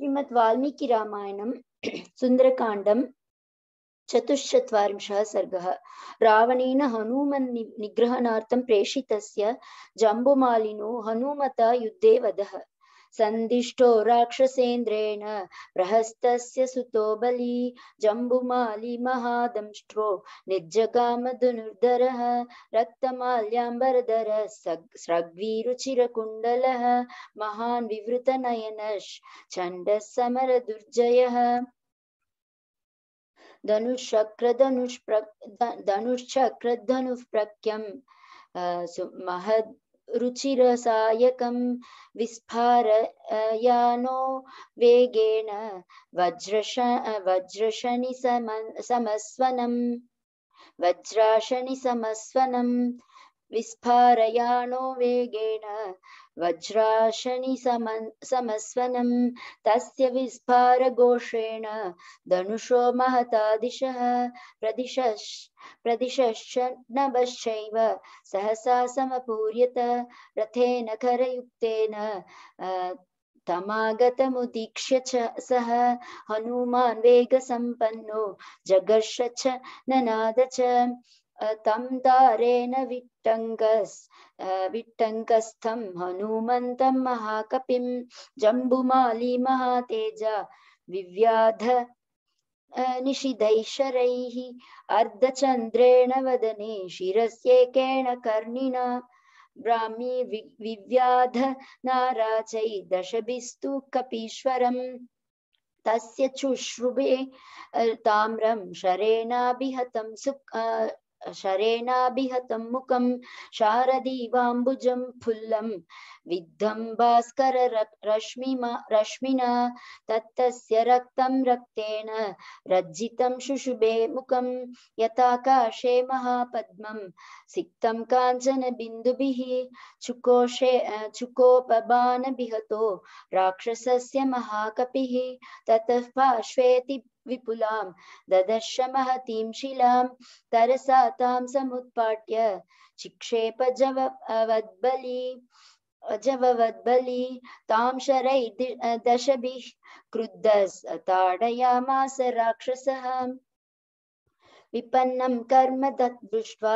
श्रीमद् वाल्मीकि रामायणं सुन्दरकाण्डं चतुश्चत्वारिंशः सर्गः रावणेन हनुमन् निग्रहणार्थं प्रेषितस्य जम्बुमालिनो हनुमता युद्धे वधः सन्दिष्टो राक्षसेन्द्रेण प्रहस्तस्य सुतो बली जम्बुमाली महादंष्ट्रो निर्जगामधनुर्धरः रक्तमाल्याम्बरधरः स्रग्वीरुचिरकुण्डलः महान् विवृतनयनश्चण्डः समरदुर्जयः धनुश्चक्रधनुष्प्र धनुश्चक्रधनुः प्रख्यं महद् रुचिरसायकं विस्फारयानो वेगेण वज्रश वज्रशनि समस्वनं वज्राशनि समस्वनं विस्फारयाणो वेगेण वज्राशनि समस्वनं तस्य विस्फारघोषेण धनुषो महता दिशः प्रदिशश् प्रदिशश्च नभश्चैव सहसा समपूर्यत रथेन करयुक्तेन तमागतमुदीक्ष्य च सः हनुमान् वेगसम्पन्नो जगर्ष च ननाद च तम दारेण विट्टङ्गस् विट्टङ्गस्थं हनुमन्तं महाकपिं जम्बुमाली महातेज विव्याध निषिधैशरैः अर्धचन्द्रेण वदने शिरस्येकेण कर्णिना ब्राह्मी विव्याध नाराचै दशभिस्तु कपीश्वरम् तस्य चुश्रुभे ताम्रं शरेणाभिहतं सु शरेणाभिहतं मुखं शारदीवाम्बुजं फुल्लं विद्धं भास्कर रश्मिमा रश्मिना तत्तस्य रक्तं रक्तेन रज्जितं शुशुभे मुखं यताकाशे महापद्मं सिक्तं काञ्चन बिन्दुभिः चुकोशे चुकोपबाणभिहतो राक्षसस्य महाकपिः ततः पार्श्वेति विपुलां ददर्श महतीं शिलां तरसा तां समुत्पाट्य चिक्षेप जवद्बली जवद्बली तां शरैः दशभिः क्रुद्धस्ताडयामास राक्षसः विपन्नं कर्म तत् दृष्ट्वा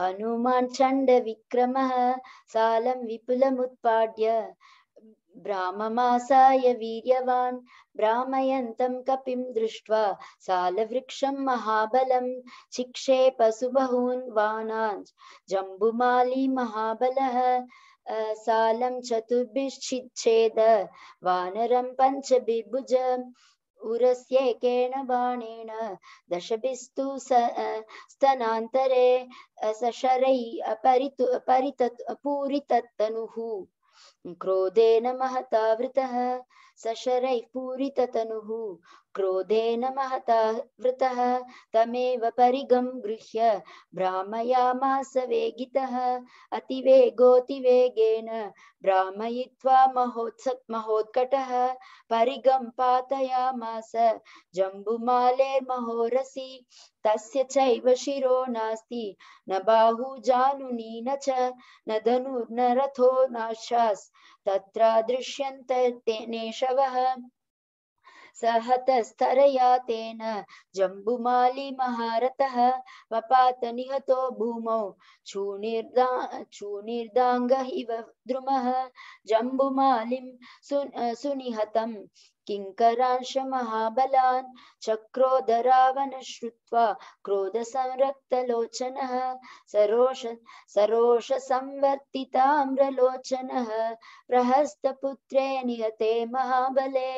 हनुमान् चण्डविक्रमः सालं विपुलमुत्पाड्य भ्राममासाय वीर्यवान् भ्रामयन्तं कपिं दृष्ट्वा सालवृक्षं महाबलं शिक्षे पशुबहून् वाणान् जम्बुमाली महाबलः सालं चतुर्भिश्चिच्छेद वानरं पञ्चभिभुज उरस्येकेण बाणेन दशभिस्तु स्तनान्तरे सशरै परितु परितत् पूरितत्तनुः क्रोधेन महता वृतः सशरैः पूरिततनुः क्रोधेन महता वृतः तमेव परिगं गृह्य भ्रामयामास वेगितः अतिवेगोऽतिवेगेन भ्रामयित्वा महोत्सत् महोत्कटः परिगं पातयामास जम्बुमालेर्महोरसि तस्य चैव शिरो नास्ति न बाहु जानुनी न च न धनुर्न रथो नाशास् तत्र दृश्यन्त नेशवः सहतस्तरया तेन जम्बुमाली महारथः वपात निहतो भूमौ चूर्णिर्दा चूर्णिर्दाङ्ग इव द्रुमः जम्बुमालिं सु सुनिहतं महाबला चक्रोधरावन श्रुवा क्रोध संरक्तलोचन सरोष सरोषसंवर्तिताम्रलोचनः प्रहस्तपुत्रे निहते महाबले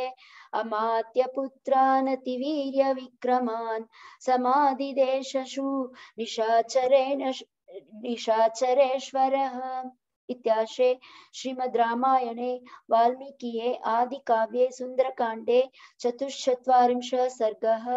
अमात्यपुत्रानतिवीर्यविक्रमान् समाधिदेशशु निशाचरेण निशाचरेश्वरः इत्याशे श्रीमद् रामायणे वाल्मीकिये आदि काव्ये सुंदरकांडे चतुश्चत्वारिंशः सर्गः